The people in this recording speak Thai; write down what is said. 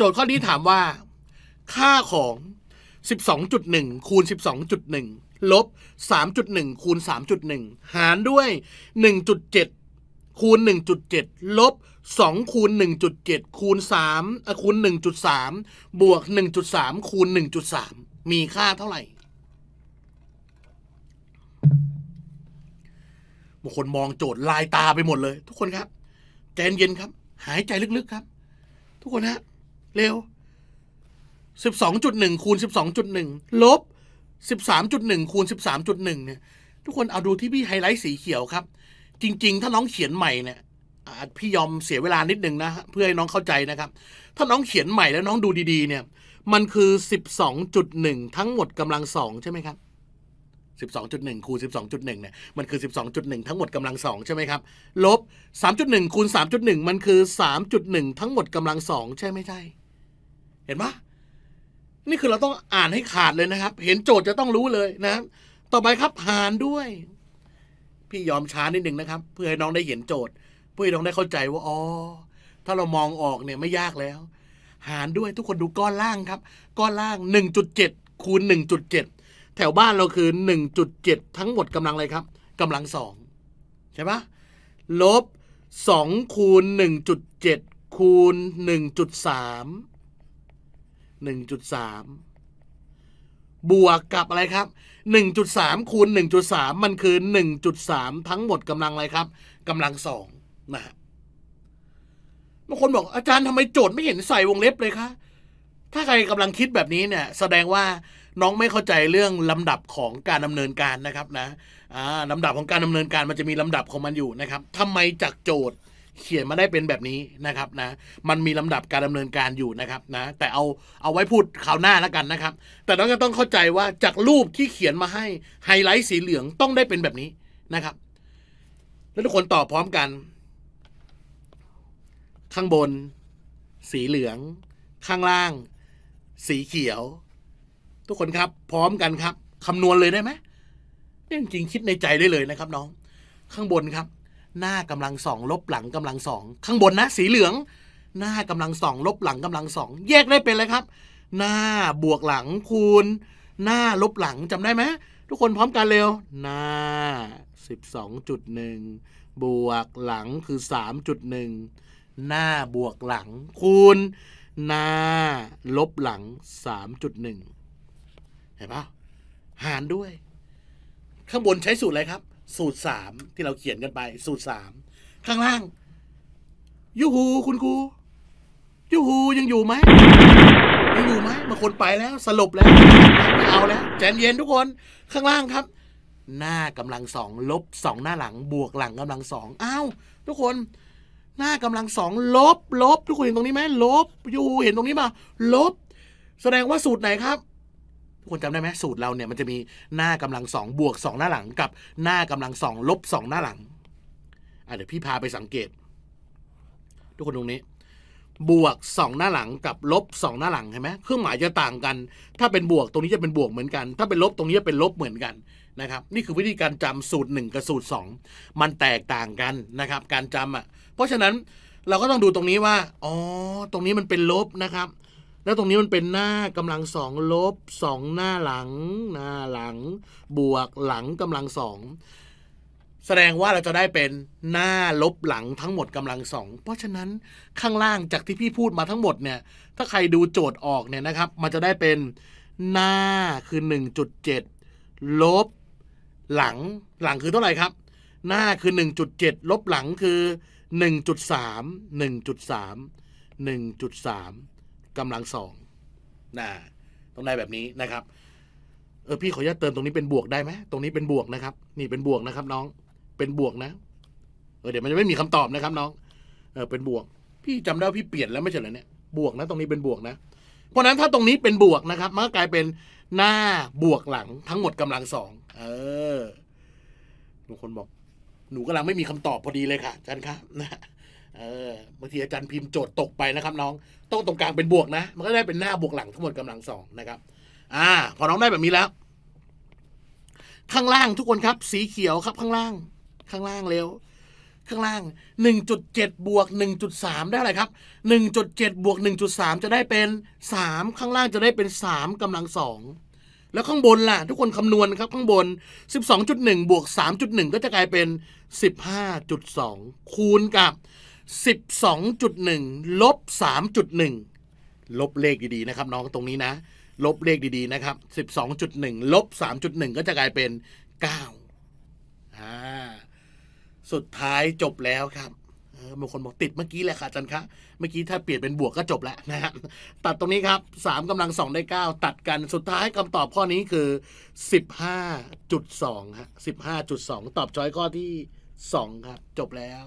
จทย์ข้อนี้ถามว่า ค่าของ 12.1 คูณ 12.1 ลบ 3.1 คูณ 3.1 หารด้วย 1.7 คูณ 1.7 ลบ 2 คูณ 1.7 คูณ 3 คูณ 1.3 บวก 1.3 คูณ 1.3 มีค่าเท่าไหร่บางคนมองโจทย์ลายตาไปหมดเลย ทุกคนครับ ใจเย็นครับ หายใจลึกๆครับ ทุกคนฮะเร็ว12.1คูณ12.1ลบ13.1คูณ13.1เนี่ยทุกคนเอาดูที่พี่ไฮไลท์สีเขียวครับ จริงๆ ถ้าน้องเขียนใหม่เนี่ยพี่ยอมเสียเวลานิดนึงนะเพื่อให้น้องเข้าใจนะครับถ้าน้องเขียนใหม่แล้วน้องดูดีๆเนี่ยมันคือ 12.1 ทั้งหมดกำลังสองใช่ไหมครับ12.1คูณ12.1เนี่ยมันคือ12.1 ทั้งหมดกำลังสองใช่ไหมครับลบ3.1คูณ3.1 มันคือ 3.1 ทั้งหมดกำลังสองใช่ไม่ใช่เห็นปะนี่คือเราต้องอ่านให้ขาดเลยนะครับ เห็นโจทย์จะต้องรู้เลยนะ ต่อไปครับหารด้วย พี่ยอมช้านิดหนึ่งนะครับ เพื่อให้น้องได้เห็นโจทย์เพื่อให้น้องได้เข้าใจว่า อ๋อ ถ้าเรามองออกเนี่ยไม่ยากแล้ว หารด้วยทุกคนดูก้อนล่างครับ ก้อนล่าง 1.7คูณ1.7 แถวบ้านเราคือ 1.7 ทั้งหมดกำลังอะไรครับกำลังสองใช่ปะลบ2คูณ1.7คูณ1.3 1.3 บวกกับอะไรครับ 1.3 คูณ 1.3 มันคือ 1.3 ทั้งหมดกำลังอะไรครับกำลังสองนะฮะบางคนบอกอาจารย์ทำไมโจทย์ไม่เห็นใส่วงเล็บเลยคะ ถ้าใครกำลังคิดแบบนี้เนี่ยแสดงว่าน้องไม่เข้าใจเรื่องลำดับของการดำเนินการนะครับนะลำดับของการดำเนินการมันจะมีลำดับของมันอยู่นะครับทำไมจากโจทย์เขียนมาได้เป็นแบบนี้นะครับนะ มันมีลำดับการดำเนินการอยู่นะครับนะ แต่เอาเอาไว้พูดข่าวหน้าแล้วกันนะครับ แต่เ้องก็ต้องเข้าใจว่าจากรูปที่เขียนมาให้ ไฮไลท์สีเหลืองต้องได้เป็นแบบนี้นะครับ แล้วทุกคนตอบพร้อมกัน ข้างบน สีเหลือง ข้างล่าง สีเขียว ทุกคนครับ พร้อมกันครับคำนวณเลยได้ไหมจริงๆคิดในใจได้เลยนะครับ น้อง ข้างบนครับหน้ากำลังสองลบหลังกำลังสองข้างบนนะ สีเหลือง หน้ากำลังสองลบหลังกำลังสองแยกได้เป็นเลยครับ หน้าบวกหลังคูณหน้าลบหลังจำได้ไหมทุกคนพร้อมกันเร็วหน้า 12.1 บวกหลังคือ 3.1 หน้าบวกหลัง คูณหน้า ลบหลัง 3.1 เห็นปะหารด้วย ข้างบนใช้สูตรอะไรครับสูตรสามที่เราเขียนกันไป สูตรสามข้างล่างยูหูคุณครูยูหูยังอยู่ไหมยังอยู่ไหมบางคนไปแล้วสลบแล้วไม่เอาแล้วแจนเย็นทุกคนข้างล่างครับ หน้ากำลังสองลบสองหน้าหลัง บวกหลังกำลังสองอ้าวทุกคน หน้ากำลังสองลบ ลบทุกคนเห็นตรงนี้ไหมลบยูเห็นตรงนี้ป่ะลบ แสดงว่าสูตรไหนครับทุกคนจำได้ไหมสูตรเราเนี่ยมันจะมีหน้ากำลังสองบวกสองหน้าหลังกับหน้ากำลังสองลบสองหน้าหลังอ่ะเดี๋ยวพี่พาไปสังเกต ทุกคนตรงนี้ บวกสองหน้าหลังกับลบสองหน้าหลังเห็นไหมเครื่องหมายจะต่างกัน ถ้าเป็นบวกตรงนี้จะเป็นบวกเหมือนกัน ถ้าเป็นลบตรงนี้จะเป็นลบเหมือนกันนะครับ นี่คือวิธีการจำสูตร 1 กับสูตร 2 มันแตกต่างกันนะครับ การจำอ่ะเพราะฉะนั้นเราก็ต้องดูตรงนี้ว่าอ๋อตรงนี้มันเป็นลบนะครับแล้วตรงนี้มันเป็นหน้ากำลังสองลบสองหน้าหลัง หน้าหลัง บวกหลังกำลังสองแสดงว่าเราจะได้เป็นหน้าลบหลังทั้งหมดกำลังสอง เพราะฉะนั้นข้างล่างจากที่พี่พูดมาทั้งหมดเนี่ยถ้าใครดูโจทย์ออกเนี่ยนะครับมันจะได้เป็นหน้าคือหนึ่งจจุดเ็ดลบหลังหลังคือเท่าไหร่ครับ หน้าคือหนึ่งจจุดเ็ดลบหลังคือหหหนนนึึึ่่่งงงจจุุดดสสาามมจุดสามกำลังสองนะตรงไดนแบบนี้นะครับ เออพี่ขออนุญาตเติมตรงนี้เป็นบวกได้ไหม ตรงนี้เป็นบวกนะครับ นี่เป็นบวกนะครับน้อง เป็นบวกนะ เออเดี๋ยวมันจะไม่มีคำตอบนะครับ น้อง เออเป็นบวก พี่จำได้พี่เปลี่ยนแล้วไม่ใช่เหรอเนี่ย บวกนะ ตรงนี้เป็นบวกนะ เพราะนั้นถ้าตรงนี้เป็นบวกนะครับ มันก็กลายเป็นหน้าบวกหลัง ทั้งหมดกำลังสอง เออบางคนบอก หนูกำลังไม่มีคำตอบพอดีเลยค่ะอาจารย์ครับนะเออบางทีอาจารย์พิมพ์โจทย์ตกไปนะครับน้อง ต้องตรงกลางเป็นบวกนะ มันก็ได้เป็นหน้าบวกหลังทั้งหมดกำลังสองนะครับอ่าพอน้องได้แบบนี้แล้ว ข้างล่างทุกคนครับสีเขียวครับข้างล่างข้างล่างเร็วข้างล่าง 1.7บวก1.3 ได้อะไรครับ 1.7บวก1.3 จะได้เป็น 3 ข้างล่างจะได้เป็น 3 กำลังสองแล้วข้างบนล่ะทุกคนคำนวณครับข้างบน 12.1บวก3.1 ก็จะกลายเป็น 15.2 คูณกับ12.1ลบ3.1 ลบเลขดีๆนะครับน้องตรงนี้นะ ลบเลขดีๆนะครับ12.1ลบ3.1 ก็จะกลายเป็น9อ่าสุดท้ายจบแล้วครับบางคนบอกติดเมื่อกี้แหละค่ะจันคะเมื่อกี้ถ้าเปลี่ยนเป็นบวกก็จบแล้วนะฮะตัดตรงนี้ครับ3กำลัง2ได้ 9 ตัดกันสุดท้ายคำตอบข้อนี้คือ 15.2ฮะ15.2 ตอบจอยข้อที่2ครับจบแล้ว